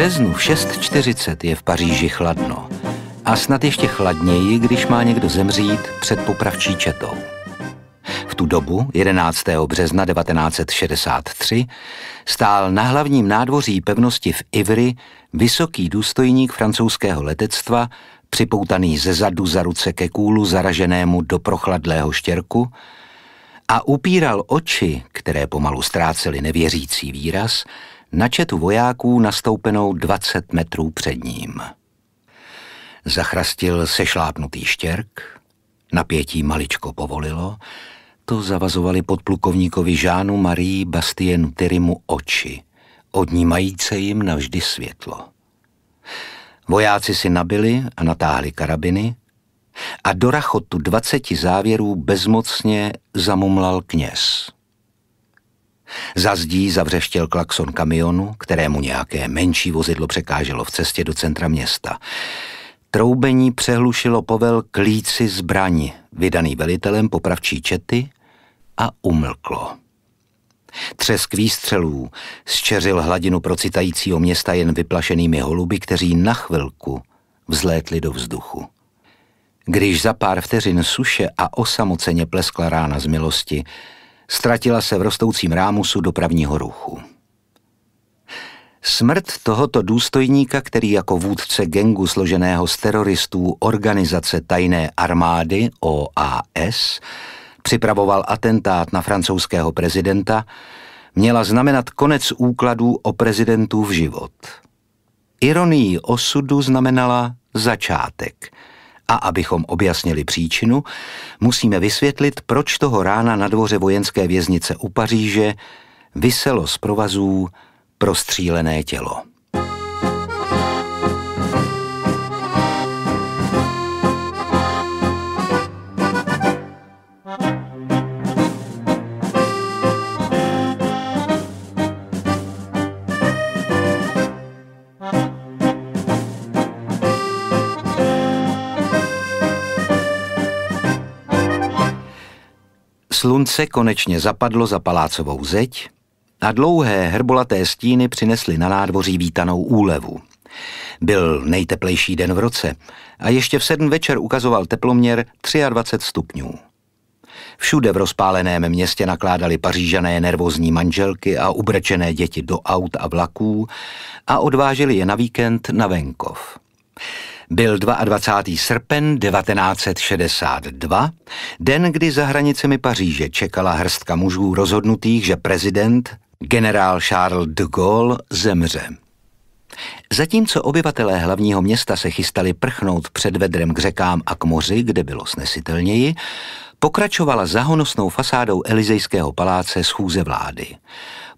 březnu v 6.40 je v Paříži chladno. A snad ještě chladněji, když má někdo zemřít před popravčí četou. V tu dobu, 11. března 1963, stál na hlavním nádvoří pevnosti v Ivry vysoký důstojník francouzského letectva, připoutaný ze zadu za ruce ke kůlu zaraženému do prochladlého štěrku, a upíral oči, které pomalu ztrácely nevěřící výraz, na četu vojáků nastoupenou 20 metrů před ním. Zachrastil sešlápnutý štěrk, napětí maličko povolilo, to zavazovali podplukovníkovi Žánu Marii Bastienu Tyrimu oči, odnímajíce jim navždy světlo. Vojáci si nabili a natáhli karabiny a do rachotu dvaceti závěrů bezmocně zamumlal kněz. Za zdí zavřeštěl klakson kamionu, kterému nějaké menší vozidlo překáželo v cestě do centra města. Troubení přehlušilo povel klíci zbraň, vydaný velitelem popravčí čety a umlklo. Třesk výstřelů zčeřil hladinu procitajícího města jen vyplašenými holuby, kteří na chvilku vzlétli do vzduchu. Když za pár vteřin suše a osamoceně pleskla rána z milosti, Ztratila se v rostoucím rámusu dopravního ruchu. Smrt tohoto důstojníka, který jako vůdce gengu složeného z teroristů organizace tajné armády OAS připravoval atentát na francouzského prezidenta, měla znamenat konec úkladů o prezidentův život. Ironií osudu znamenala začátek – a abychom objasnili příčinu, musíme vysvětlit, proč toho rána na dvoře vojenské věznice u Paříže vyselo z provazů prostřílené tělo. Thank you. Slunce konečně zapadlo za palácovou zeď a dlouhé hrbolaté stíny přinesly na nádvoří vítanou úlevu. Byl nejteplejší den v roce a ještě v sedm večer ukazoval teploměr 23 stupňů. Všude v rozpáleném městě nakládali pařížané nervózní manželky a ubrečené děti do aut a vlaků a odvážili je na víkend na venkov. Byl 22. srpen 1962, den, kdy za hranicemi Paříže čekala hrstka mužů rozhodnutých, že prezident, generál Charles de Gaulle, zemře. Zatímco obyvatelé hlavního města se chystali prchnout před vedrem k řekám a k moři, kde bylo snesitelněji, pokračovala zahonosnou fasádou Elizejského paláce schůze vlády.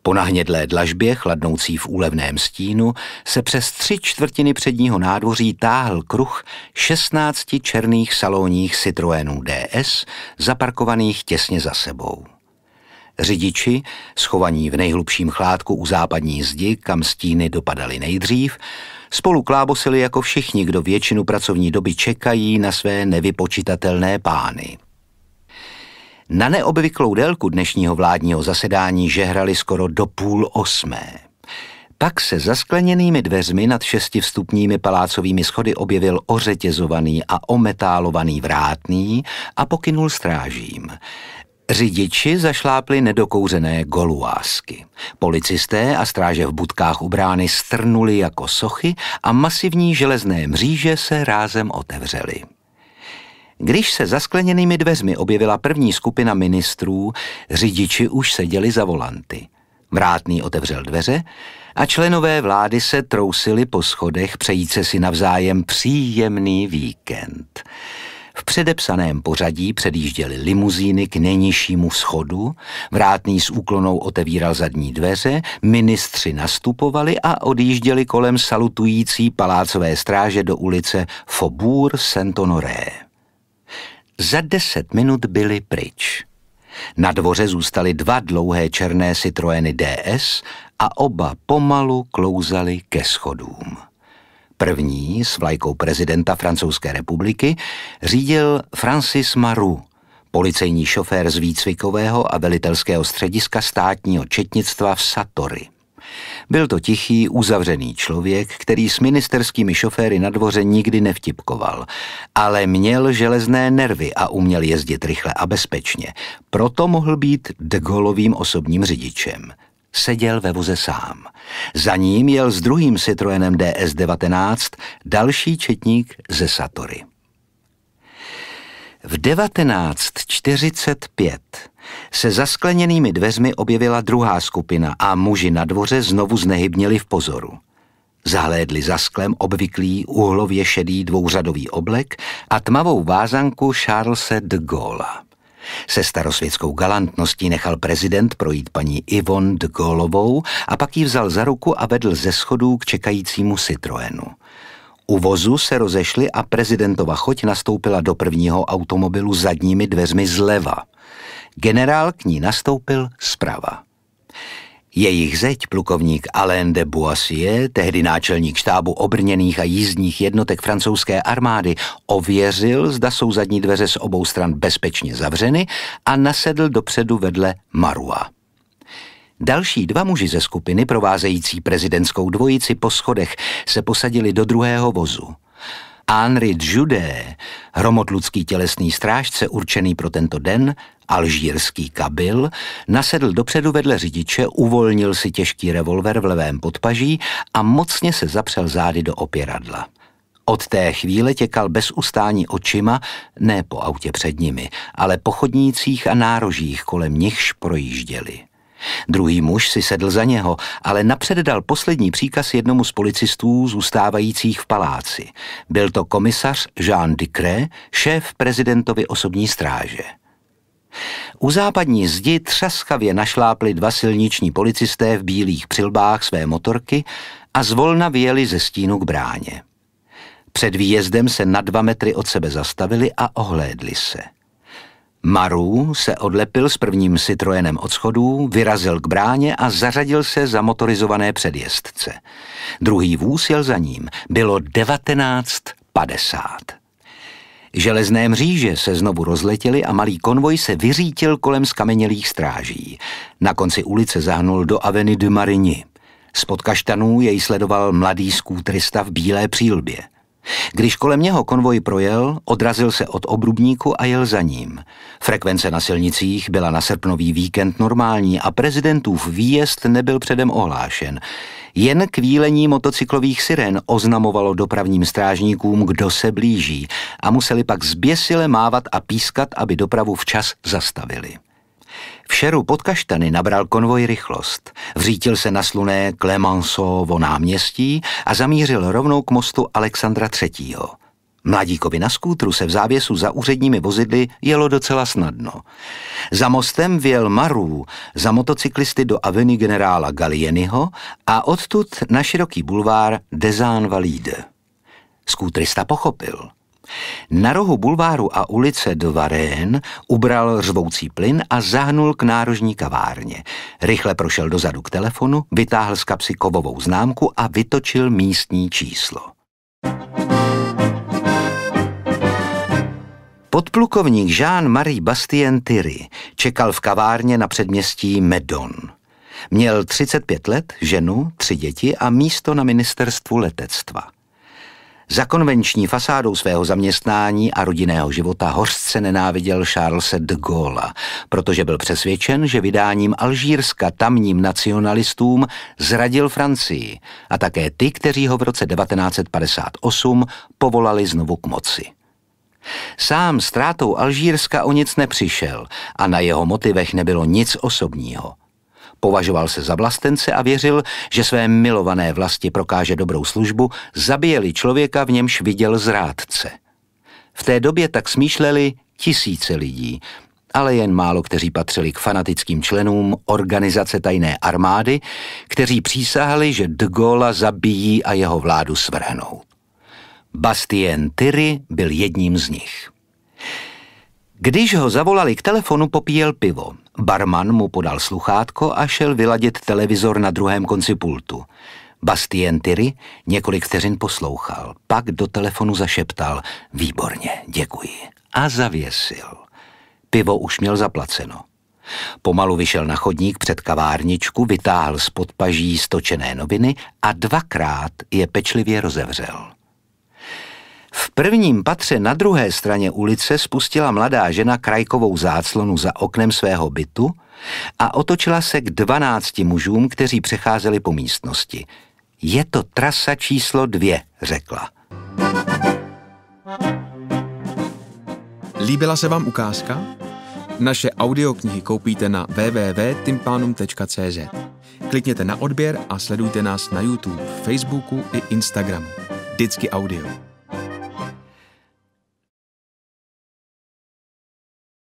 Po nahnědlé dlažbě, chladnoucí v úlevném stínu, se přes tři čtvrtiny předního nádvoří táhl kruh 16 černých salónních Citroenů DS, zaparkovaných těsně za sebou. Řidiči, schovaní v nejhlubším chládku u západní zdi, kam stíny dopadaly nejdřív, spolu klábosili jako všichni, kdo většinu pracovní doby čekají na své nevypočitatelné pány. Na neobvyklou délku dnešního vládního zasedání žehrali skoro do půl osmé. Pak se za skleněnými dveřmi nad šesti vstupními palácovými schody objevil ořetězovaný a ometálovaný vrátný a pokynul strážím. Řidiči zašlápli nedokouřené goluásky. Policisté a stráže v budkách u brány strnuli jako sochy a masivní železné mříže se rázem otevřely. Když se za skleněnými dveřmi objevila první skupina ministrů, řidiči už seděli za volanty. Vrátný otevřel dveře a členové vlády se trousili po schodech přejít se si navzájem příjemný víkend. V předepsaném pořadí předjížděly limuzíny k nejnižšímu schodu, vrátný s úklonou otevíral zadní dveře, ministři nastupovali a odjížděli kolem salutující palácové stráže do ulice Faubourg Saint-Honoré. Za deset minut byli pryč. Na dvoře zůstaly dva dlouhé černé Citroeny DS a oba pomalu klouzali ke schodům. První s vlajkou prezidenta Francouzské republiky řídil Francis Maru, policejní šofér z výcvikového a velitelského střediska státního četnictva v Satory. Byl to tichý, uzavřený člověk, který s ministerskými šoféry na dvoře nikdy nevtipkoval, ale měl železné nervy a uměl jezdit rychle a bezpečně. Proto mohl být degolovým osobním řidičem. Seděl ve voze sám. Za ním jel s druhým Citroenem DS-19 další četník ze Satory. V 1945 se za skleněnými dveřmi objevila druhá skupina a muži na dvoře znovu znehybnili v pozoru. Zahlédli za sklem obvyklý uhlově šedý dvouřadový oblek a tmavou vázanku Charlesa de Gaulle. Se starosvětskou galantností nechal prezident projít paní Ivon de Gaulovou a pak ji vzal za ruku a vedl ze schodů k čekajícímu Citroenu. U vozu se rozešli a prezidentova choť nastoupila do prvního automobilu zadními dveřmi zleva. Generál k ní nastoupil zprava. Jejich zeď, plukovník Alain de Boissier, tehdy náčelník štábu obrněných a jízdních jednotek francouzské armády, ověřil, zda jsou zadní dveře z obou stran bezpečně zavřeny a nasedl dopředu vedle Marua. Další dva muži ze skupiny provázející prezidentskou dvojici po schodech se posadili do druhého vozu. Henri Judé, hromotlucký tělesný strážce určený pro tento den, alžírský kabil, nasedl dopředu vedle řidiče, uvolnil si těžký revolver v levém podpaží a mocně se zapřel zády do opěradla. Od té chvíle těkal bez ustání očima, ne po autě před nimi, ale po chodnících a nárožích, kolem nichž projížděli. Druhý muž si sedl za něho, ale napřed dal poslední příkaz jednomu z policistů zůstávajících v paláci. Byl to komisař Jean Ducré, šéf prezidentovi osobní stráže. U západní zdi třaskavě našlápli dva silniční policisté v bílých přilbách své motorky a zvolna vyjeli ze stínu k bráně. Před výjezdem se na dva metry od sebe zastavili a ohlédli se. Maru se odlepil s prvním Citroenem od schodů, vyrazil k bráně a zařadil se za motorizované předjezdce. Druhý vůz jel za ním. Bylo 19.50. Železné mříže se znovu rozletěly a malý konvoj se vyřítil kolem skamenělých stráží. Na konci ulice zahnul do Aveny de Marigny. Spod kaštanů jej sledoval mladý skútrista v bílé přílbě. Když kolem něho konvoj projel, odrazil se od obrubníku a jel za ním. Frekvence na silnicích byla na srpnový víkend normální a prezidentův výjezd nebyl předem ohlášen. Jen kvílení motocyklových siren oznamovalo dopravním strážníkům, kdo se blíží a museli pak zběsile mávat a pískat, aby dopravu včas zastavili šeru pod kaštany nabral konvoj rychlost. Vřítil se na sluné Clemenceauvo náměstí a zamířil rovnou k mostu Alexandra III. Mladíkovi na skútru se v závěsu za úředními vozidly jelo docela snadno. Za mostem věl Marů za motocyklisty do aveny generála Galienyho a odtud na široký bulvár Desanvalide. Valide. Skútrista pochopil – na rohu bulváru a ulice Dvarén ubral řvoucí plyn a zahnul k nárožní kavárně. Rychle prošel dozadu k telefonu, vytáhl z kapsy kovovou známku a vytočil místní číslo. Podplukovník Jean-Marie Bastien Thierry čekal v kavárně na předměstí Medon. Měl 35 let, ženu, tři děti a místo na ministerstvu letectva. Za konvenční fasádou svého zaměstnání a rodinného života hořce nenáviděl Charles de Gaulle, protože byl přesvědčen, že vydáním Alžírska tamním nacionalistům zradil Francii a také ty, kteří ho v roce 1958 povolali znovu k moci. Sám ztrátou Alžírska o nic nepřišel a na jeho motivech nebylo nic osobního – Považoval se za vlastence a věřil, že své milované vlasti prokáže dobrou službu, zabijeli člověka, v němž viděl zrádce. V té době tak smýšleli tisíce lidí, ale jen málo kteří patřili k fanatickým členům organizace tajné armády, kteří přísahali, že de Gaulle zabijí a jeho vládu svrhnou. Bastien Tyry byl jedním z nich. Když ho zavolali k telefonu, popíjel pivo. Barman mu podal sluchátko a šel vyladit televizor na druhém konci pultu. Bastien Tyry několik vteřin poslouchal, pak do telefonu zašeptal Výborně, děkuji. A zavěsil. Pivo už měl zaplaceno. Pomalu vyšel na chodník před kavárničku, vytáhl z podpaží stočené noviny a dvakrát je pečlivě rozevřel. V prvním patře na druhé straně ulice spustila mladá žena krajkovou záclonu za oknem svého bytu a otočila se k dvanácti mužům, kteří přecházeli po místnosti. Je to trasa číslo dvě, řekla. Líbila se vám ukázka? Naše audioknihy koupíte na www.timpanum.cz. Klikněte na odběr a sledujte nás na YouTube, Facebooku i Instagramu. Vždycky audio.